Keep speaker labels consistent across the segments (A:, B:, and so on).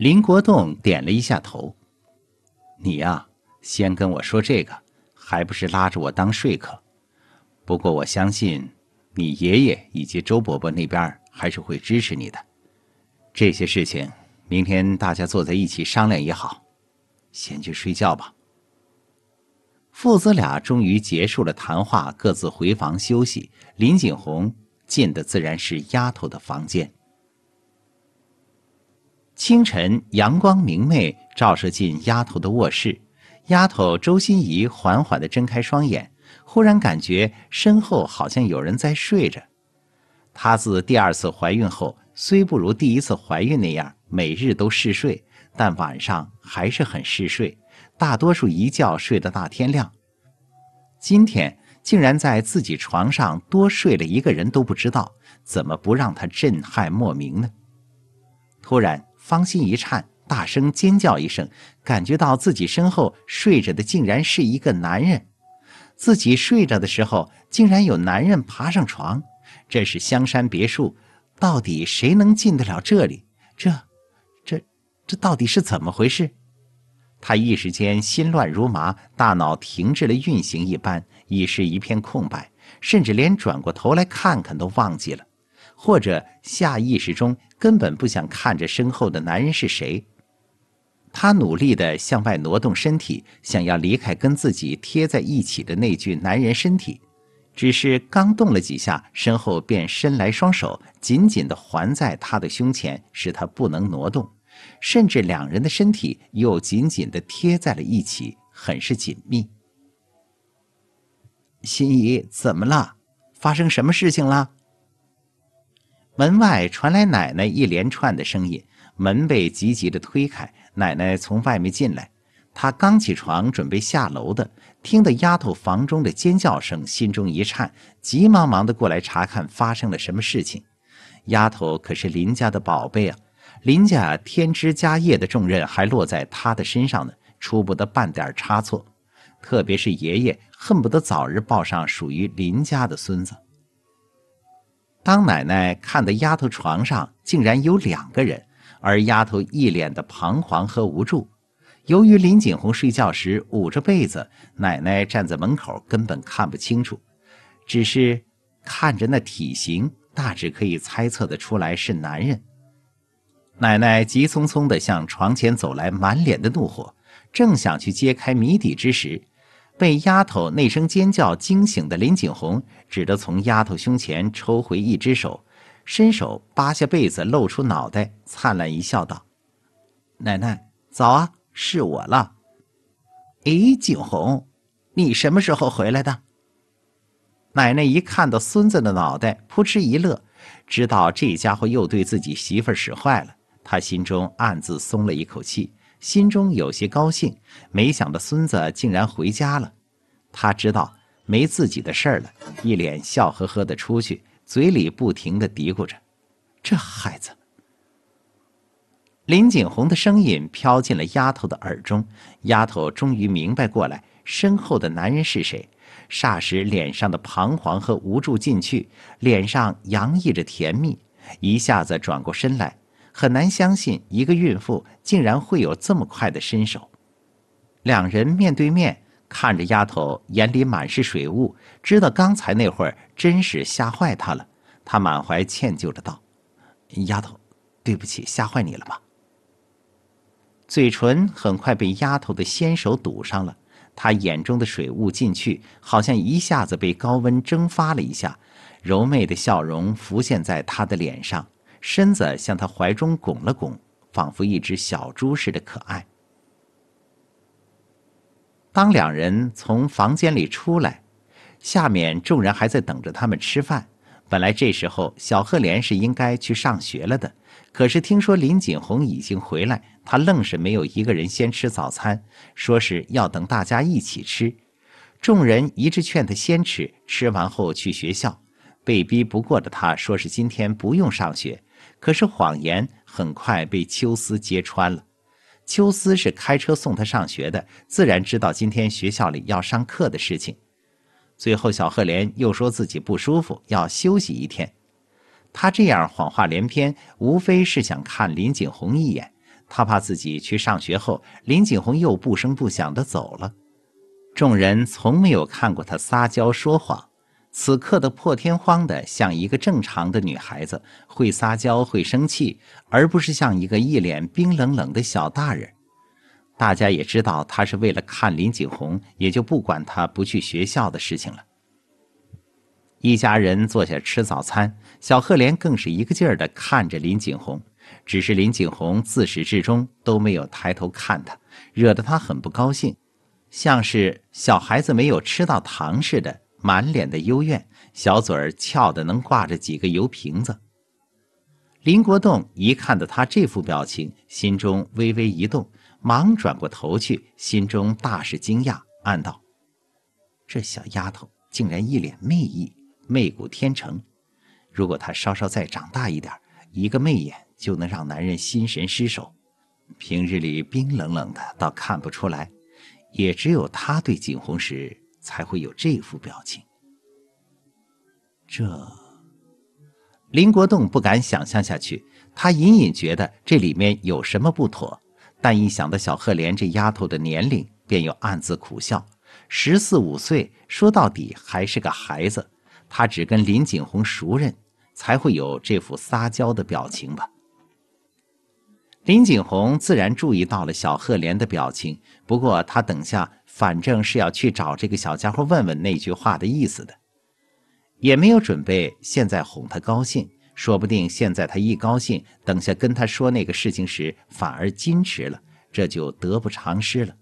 A: 林国栋点了一下头：“你呀，先跟我说这个，还不是拉着我当说客。不过我相信，你爷爷以及周伯伯那边还是会支持你的。这些事情，明天大家坐在一起商量也好。先去睡觉吧。”父子俩终于结束了谈话，各自回房休息。林锦洪进的自然是丫头的房间。清晨，阳光明媚，照射进丫头的卧室。丫头周心怡缓缓地睁开双眼，忽然感觉身后好像有人在睡着。她自第二次怀孕后，虽不如第一次怀孕那样每日都嗜睡，但晚上还是很嗜睡，大多数一觉睡到大天亮。今天竟然在自己床上多睡了一个人都不知道，怎么不让她震撼莫名呢？突然。芳心一颤，大声尖叫一声，感觉到自己身后睡着的竟然是一个男人。自己睡着的时候，竟然有男人爬上床。这是香山别墅，到底谁能进得了这里？这、这、这到底是怎么回事？他一时间心乱如麻，大脑停滞了运行一般，已是一片空白，甚至连转过头来看看都忘记了，或者下意识中。根本不想看着身后的男人是谁，他努力的向外挪动身体，想要离开跟自己贴在一起的那具男人身体，只是刚动了几下，身后便伸来双手，紧紧的环在他的胸前，使他不能挪动，甚至两人的身体又紧紧的贴在了一起，很是紧密。心仪，怎么了？发生什么事情了？门外传来奶奶一连串的声音，门被急急地推开，奶奶从外面进来。她刚起床准备下楼的，听得丫头房中的尖叫声，心中一颤，急忙忙地过来查看发生了什么事情。丫头可是林家的宝贝啊，林家添枝加叶的重任还落在她的身上呢，出不得半点差错。特别是爷爷恨不得早日抱上属于林家的孙子。当奶奶看到丫头床上竟然有两个人，而丫头一脸的彷徨和无助，由于林锦红睡觉时捂着被子，奶奶站在门口根本看不清楚，只是看着那体型，大致可以猜测的出来是男人。奶奶急匆匆的向床前走来，满脸的怒火，正想去揭开谜底之时。被丫头那声尖叫惊醒的林景洪，只得从丫头胸前抽回一只手，伸手扒下被子，露出脑袋，灿烂一笑，道：“奶奶早啊，是我了。”“哎，景洪，你什么时候回来的？”奶奶一看到孙子的脑袋，扑哧一乐，知道这家伙又对自己媳妇使坏了，她心中暗自松了一口气。心中有些高兴，没想到孙子竟然回家了。他知道没自己的事儿了，一脸笑呵呵的出去，嘴里不停的嘀咕着：“这孩子。”林锦红的声音飘进了丫头的耳中，丫头终于明白过来，身后的男人是谁，霎时脸上的彷徨和无助进去，脸上洋溢着甜蜜，一下子转过身来。很难相信一个孕妇竟然会有这么快的身手。两人面对面看着丫头，眼里满是水雾，知道刚才那会儿真是吓坏她了。她满怀歉疚的道：“丫头，对不起，吓坏你了吧？”嘴唇很快被丫头的纤手堵上了，她眼中的水雾进去，好像一下子被高温蒸发了一下，柔媚的笑容浮现在她的脸上。身子向他怀中拱了拱，仿佛一只小猪似的可爱。当两人从房间里出来，下面众人还在等着他们吃饭。本来这时候小赫莲是应该去上学了的，可是听说林锦红已经回来，他愣是没有一个人先吃早餐，说是要等大家一起吃。众人一致劝他先吃，吃完后去学校。被逼不过的他，说是今天不用上学。可是谎言很快被秋思揭穿了，秋思是开车送他上学的，自然知道今天学校里要上课的事情。最后，小赫连又说自己不舒服，要休息一天。他这样谎话连篇，无非是想看林锦红一眼。他怕自己去上学后，林锦红又不声不响地走了。众人从没有看过他撒娇说谎。此刻的破天荒的，像一个正常的女孩子，会撒娇，会生气，而不是像一个一脸冰冷冷的小大人。大家也知道，他是为了看林锦红，也就不管他不去学校的事情了。一家人坐下吃早餐，小赫莲更是一个劲儿的看着林锦红，只是林锦红自始至终都没有抬头看他，惹得他很不高兴，像是小孩子没有吃到糖似的。满脸的幽怨，小嘴儿翘的能挂着几个油瓶子。林国栋一看到他这副表情，心中微微一动，忙转过头去，心中大是惊讶，暗道：“这小丫头竟然一脸媚意，媚骨天成。如果她稍稍再长大一点，一个媚眼就能让男人心神失守。平日里冰冷冷的，倒看不出来。也只有他对景红时。”才会有这副表情，这林国栋不敢想象下去。他隐隐觉得这里面有什么不妥，但一想到小赫莲这丫头的年龄，便又暗自苦笑。十四五岁，说到底还是个孩子。他只跟林锦红熟认，才会有这副撒娇的表情吧。林锦洪自然注意到了小赫连的表情，不过他等下反正是要去找这个小家伙问问那句话的意思的，也没有准备现在哄他高兴，说不定现在他一高兴，等下跟他说那个事情时反而矜持了，这就得不偿失了。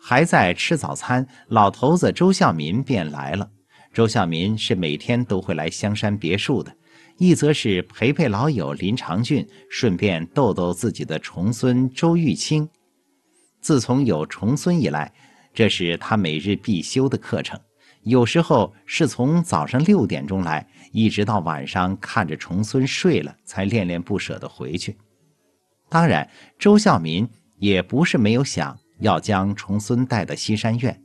A: 还在吃早餐，老头子周孝民便来了。周孝民是每天都会来香山别墅的。一则是陪陪老友林长俊，顺便逗逗自己的重孙周玉清。自从有重孙以来，这是他每日必修的课程。有时候是从早上六点钟来，一直到晚上看着重孙睡了，才恋恋不舍地回去。当然，周孝民也不是没有想要将重孙带到西山院，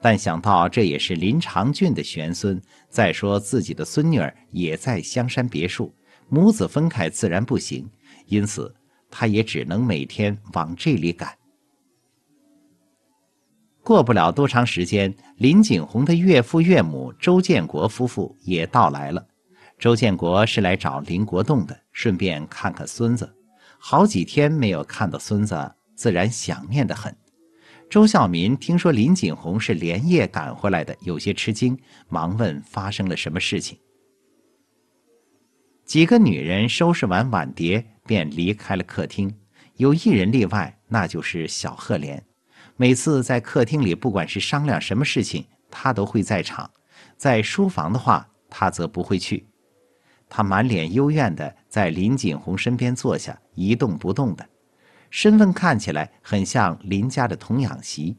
A: 但想到这也是林长俊的玄孙。再说自己的孙女儿也在香山别墅，母子分开自然不行，因此他也只能每天往这里赶。过不了多长时间，林景洪的岳父岳母周建国夫妇也到来了。周建国是来找林国栋的，顺便看看孙子。好几天没有看到孙子，自然想念得很。周孝民听说林锦红是连夜赶回来的，有些吃惊，忙问发生了什么事情。几个女人收拾完碗碟，便离开了客厅，有一人例外，那就是小赫莲。每次在客厅里，不管是商量什么事情，她都会在场；在书房的话，她则不会去。她满脸幽怨的在林锦红身边坐下，一动不动的。身份看起来很像林家的童养媳，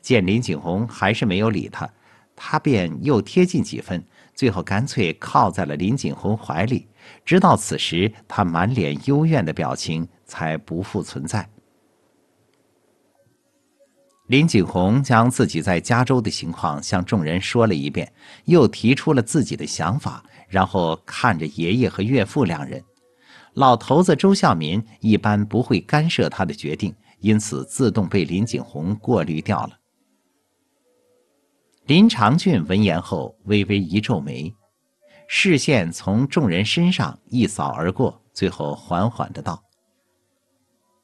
A: 见林锦红还是没有理他，他便又贴近几分，最后干脆靠在了林锦红怀里。直到此时，他满脸幽怨的表情才不复存在。林锦红将自己在加州的情况向众人说了一遍，又提出了自己的想法，然后看着爷爷和岳父两人。老头子周孝民一般不会干涉他的决定，因此自动被林景洪过滤掉了。林长俊闻言后微微一皱眉，视线从众人身上一扫而过，最后缓缓的道：“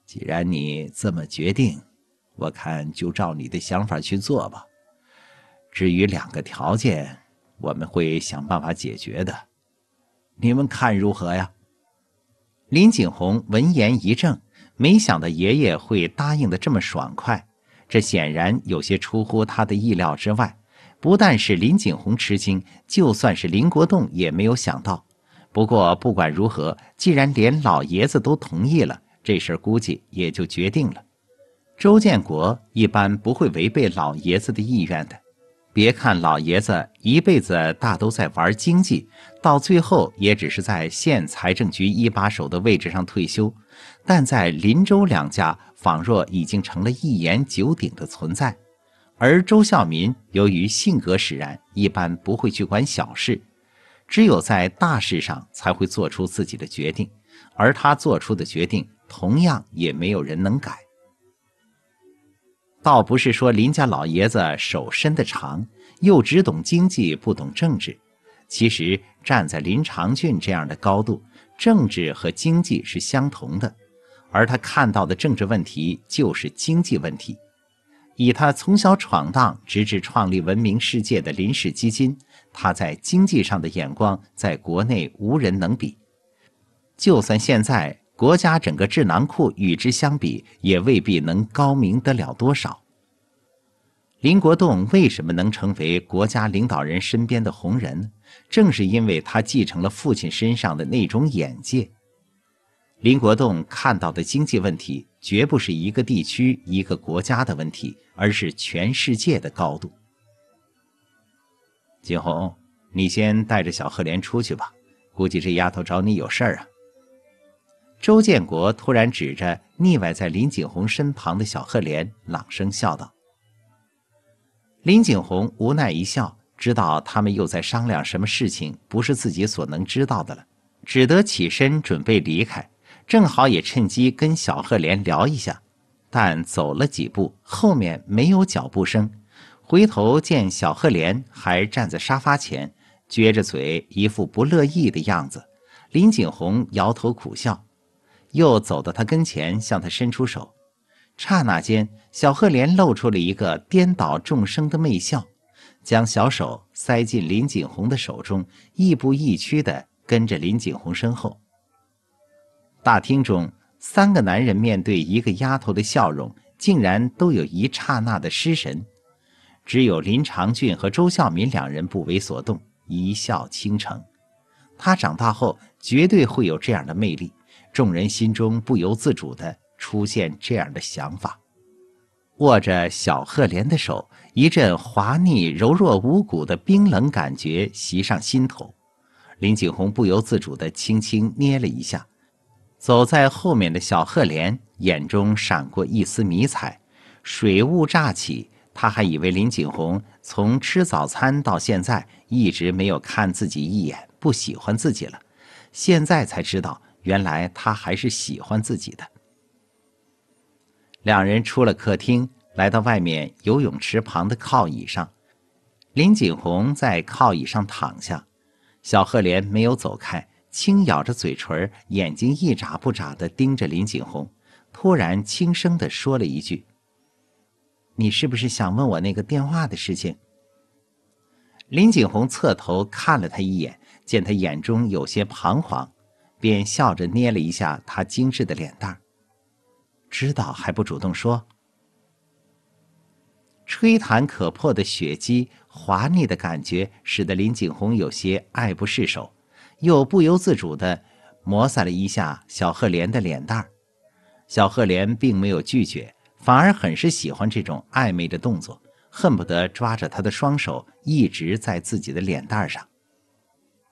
A: 既然你这么决定，我看就照你的想法去做吧。至于两个条件，我们会想办法解决的。你们看如何呀？”林景洪闻言一怔，没想到爷爷会答应的这么爽快，这显然有些出乎他的意料之外。不但是林景洪吃惊，就算是林国栋也没有想到。不过不管如何，既然连老爷子都同意了，这事儿估计也就决定了。周建国一般不会违背老爷子的意愿的。别看老爷子一辈子大都在玩经济，到最后也只是在县财政局一把手的位置上退休，但在林周两家，仿若已经成了一言九鼎的存在。而周孝民由于性格使然，一般不会去管小事，只有在大事上才会做出自己的决定，而他做出的决定，同样也没有人能改。倒不是说林家老爷子手伸得长，又只懂经济不懂政治。其实站在林长俊这样的高度，政治和经济是相同的，而他看到的政治问题就是经济问题。以他从小闯荡直至创立闻名世界的林氏基金，他在经济上的眼光在国内无人能比。就算现在。国家整个智囊库与之相比，也未必能高明得了多少。林国栋为什么能成为国家领导人身边的红人？正是因为他继承了父亲身上的那种眼界。林国栋看到的经济问题，绝不是一个地区、一个国家的问题，而是全世界的高度。景红，你先带着小赫莲出去吧，估计这丫头找你有事儿啊。周建国突然指着腻歪在林景洪身旁的小赫连，朗声笑道：“林景洪无奈一笑，知道他们又在商量什么事情，不是自己所能知道的了，只得起身准备离开，正好也趁机跟小赫连聊一下。但走了几步，后面没有脚步声，回头见小赫连还站在沙发前，撅着嘴，一副不乐意的样子。林景洪摇头苦笑。”又走到他跟前，向他伸出手。刹那间，小赫连露出了一个颠倒众生的媚笑，将小手塞进林锦洪的手中，亦步亦趋的跟着林锦洪身后。大厅中，三个男人面对一个丫头的笑容，竟然都有一刹那的失神。只有林长俊和周孝民两人不为所动，一笑倾城。他长大后绝对会有这样的魅力。众人心中不由自主的出现这样的想法，握着小赫莲的手，一阵滑腻、柔弱无骨的冰冷感觉袭上心头。林景洪不由自主的轻轻捏了一下。走在后面的小赫莲眼中闪过一丝迷彩，水雾乍起，他还以为林景洪从吃早餐到现在一直没有看自己一眼，不喜欢自己了，现在才知道。原来他还是喜欢自己的。两人出了客厅，来到外面游泳池旁的靠椅上。林锦洪在靠椅上躺下，小赫莲没有走开，轻咬着嘴唇，眼睛一眨不眨的盯着林锦洪，突然轻声的说了一句：“你是不是想问我那个电话的事情？”林锦洪侧头看了他一眼，见他眼中有些彷徨。便笑着捏了一下她精致的脸蛋儿，知道还不主动说。吹弹可破的雪肌，滑腻的感觉，使得林景洪有些爱不释手，又不由自主的摩挲了一下小赫莲的脸蛋儿。小赫莲并没有拒绝，反而很是喜欢这种暧昧的动作，恨不得抓着他的双手，一直在自己的脸蛋儿上。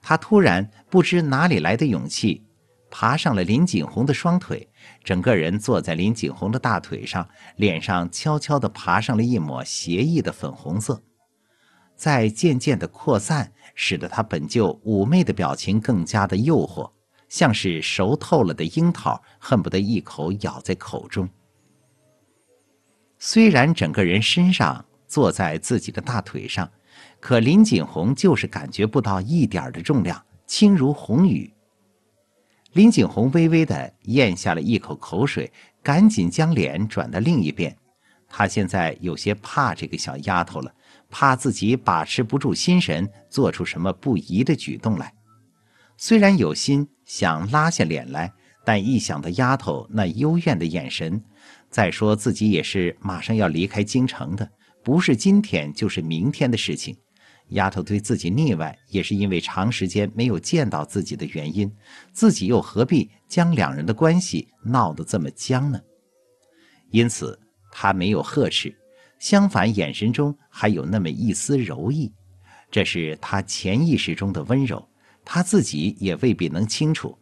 A: 他突然不知哪里来的勇气，爬上了林锦红的双腿，整个人坐在林锦红的大腿上，脸上悄悄地爬上了一抹邪异的粉红色，在渐渐的扩散，使得他本就妩媚的表情更加的诱惑，像是熟透了的樱桃，恨不得一口咬在口中。虽然整个人身上坐在自己的大腿上。可林锦洪就是感觉不到一点的重量，轻如鸿羽。林锦洪微微的咽下了一口口水，赶紧将脸转到另一边。他现在有些怕这个小丫头了，怕自己把持不住心神，做出什么不宜的举动来。虽然有心想拉下脸来，但一想到丫头那幽怨的眼神，再说自己也是马上要离开京城的，不是今天就是明天的事情。丫头对自己腻歪，也是因为长时间没有见到自己的原因。自己又何必将两人的关系闹得这么僵呢？因此，他没有呵斥，相反，眼神中还有那么一丝柔意，这是他潜意识中的温柔，他自己也未必能清楚。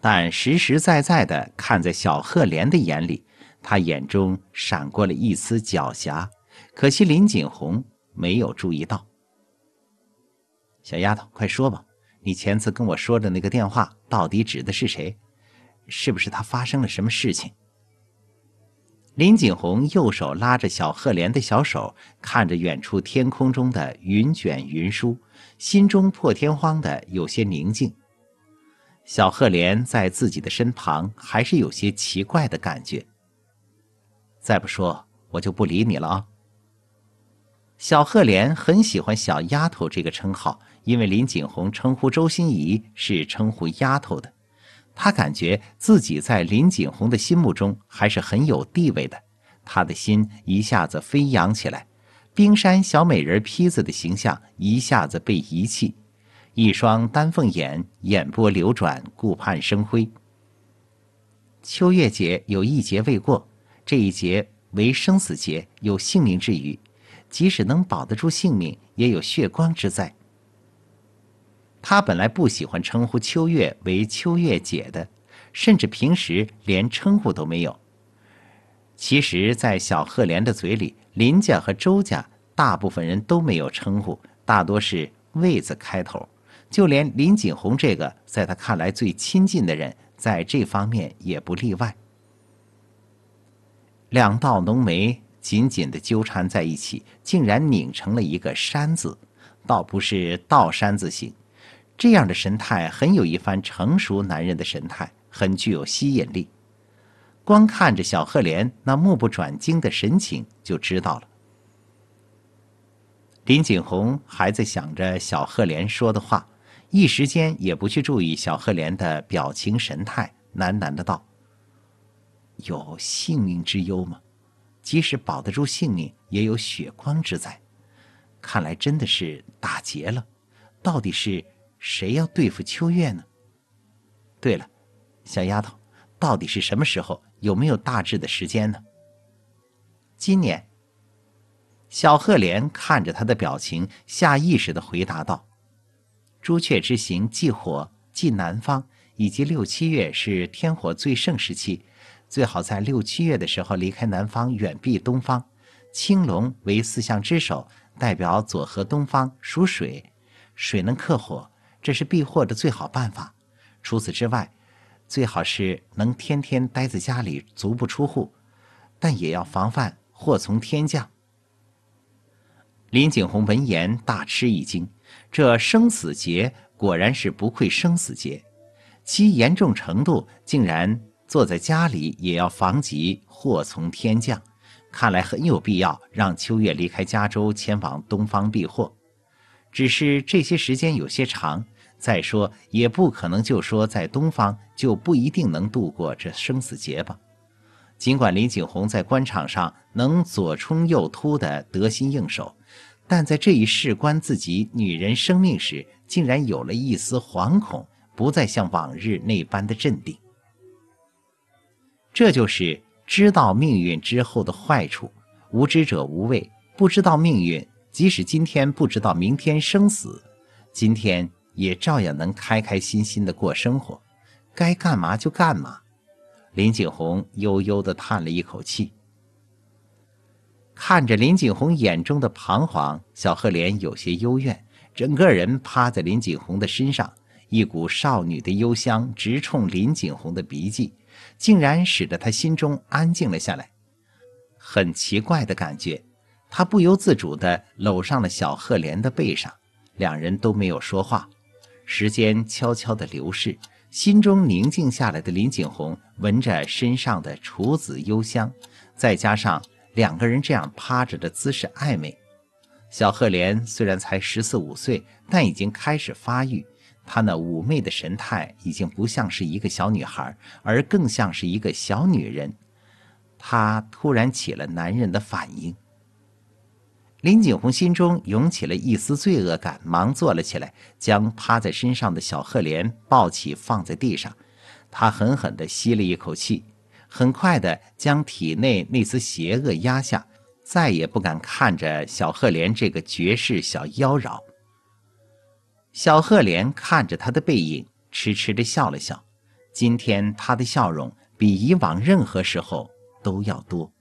A: 但实实在在的看在小赫莲的眼里，他眼中闪过了一丝狡黠。可惜林锦红没有注意到。小丫头，快说吧，你前次跟我说的那个电话，到底指的是谁？是不是他发生了什么事情？林锦红右手拉着小赫莲的小手，看着远处天空中的云卷云舒，心中破天荒的有些宁静。小赫莲在自己的身旁，还是有些奇怪的感觉。再不说，我就不理你了啊！小赫莲很喜欢“小丫头”这个称号。因为林锦红称呼周心怡是称呼丫头的，他感觉自己在林锦红的心目中还是很有地位的，他的心一下子飞扬起来，冰山小美人坯子的形象一下子被遗弃，一双丹凤眼，眼波流转，顾盼生辉。秋月节有一劫未过，这一劫为生死劫，有性命之余，即使能保得住性命，也有血光之灾。他本来不喜欢称呼秋月为秋月姐的，甚至平时连称呼都没有。其实，在小赫连的嘴里，林家和周家大部分人都没有称呼，大多是位字开头。就连林锦红这个在他看来最亲近的人，在这方面也不例外。两道浓眉紧紧的纠缠在一起，竟然拧成了一个山字，倒不是倒山字形。这样的神态很有一番成熟男人的神态，很具有吸引力。光看着小赫莲那目不转睛的神情就知道了。林锦洪还在想着小赫莲说的话，一时间也不去注意小赫莲的表情神态，喃喃的道：“有性命之忧吗？即使保得住性命，也有血光之灾。看来真的是打劫了，到底是？”谁要对付秋月呢？对了，小丫头，到底是什么时候？有没有大致的时间呢？今年。小赫连看着他的表情，下意识地回答道：“朱雀之行忌火，忌南方，以及六七月是天火最盛时期，最好在六七月的时候离开南方，远避东方。青龙为四象之首，代表左和东方，属水，水能克火。”这是避祸的最好办法，除此之外，最好是能天天待在家里，足不出户，但也要防范祸从天降。林景洪闻言大吃一惊，这生死劫果然是不愧生死劫，其严重程度竟然坐在家里也要防吉祸从天降，看来很有必要让秋月离开加州，前往东方避祸。只是这些时间有些长。再说也不可能就说在东方就不一定能度过这生死劫吧。尽管林景洪在官场上能左冲右突的得心应手，但在这一事关自己女人生命时，竟然有了一丝惶恐，不再像往日那般的镇定。这就是知道命运之后的坏处。无知者无畏，不知道命运，即使今天不知道明天生死，今天。也照样能开开心心的过生活，该干嘛就干嘛。林锦洪悠悠的叹了一口气，看着林锦洪眼中的彷徨，小赫莲有些幽怨，整个人趴在林锦洪的身上，一股少女的幽香直冲林锦洪的鼻际，竟然使得他心中安静了下来。很奇怪的感觉，他不由自主的搂上了小赫莲的背上，两人都没有说话。时间悄悄的流逝，心中宁静下来的林景洪闻着身上的处子幽香，再加上两个人这样趴着的姿势暧昧。小赫莲虽然才十四五岁，但已经开始发育，她那妩媚的神态已经不像是一个小女孩，而更像是一个小女人。她突然起了男人的反应。林景洪心中涌起了一丝罪恶感，忙坐了起来，将趴在身上的小赫莲抱起放在地上。他狠狠地吸了一口气，很快地将体内那丝邪恶压下，再也不敢看着小赫莲这个绝世小妖娆。小赫莲看着他的背影，痴痴地笑了笑。今天他的笑容比以往任何时候都要多。